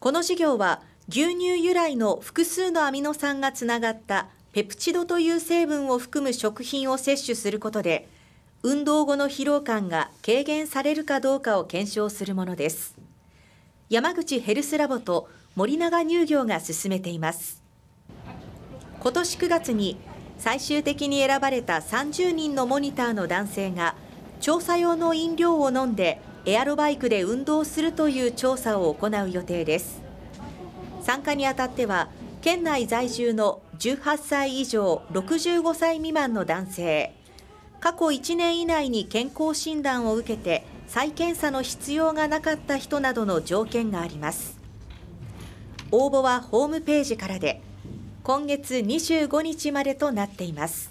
この事業は牛乳由来の複数のアミノ酸がつながったペプチドという成分を含む食品を摂取することで運動後の疲労感が軽減されるかどうかを検証するものです山口ヘルスラボと森永乳業が進めています今年9月に最終的に選ばれた30人のモニターの男性が調査用の飲料を飲んでエアロバイクで運動するという調査を行う予定です参加にあたっては県内在住の18歳以上65歳未満の男性過去1年以内に健康診断を受けて再検査の必要がなかった人などの条件があります応募はホームページからで今月25日までとなっています